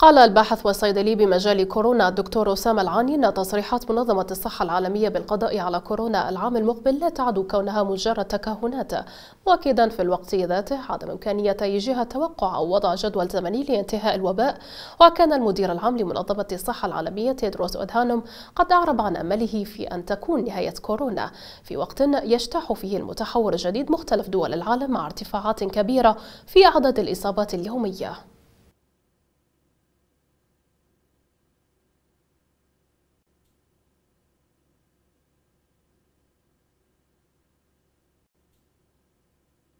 قال الباحث والصيدلي بمجال كورونا الدكتور أسامة العاني أن تصريحات منظمة الصحة العالمية بالقضاء على كورونا العام المقبل لا تعد كونها مجرد تكهنات مؤكدا في الوقت ذاته عدم إمكانية أي جهة توقع أو وضع جدول زمني لانتهاء الوباء وكان المدير العام لمنظمة الصحة العالمية تيدروس أدهانوم قد أعرب عن أمله في أن تكون نهاية كورونا في وقت يجتاح فيه المتحور الجديد مختلف دول العالم مع ارتفاعات كبيرة في عدد الإصابات اليومية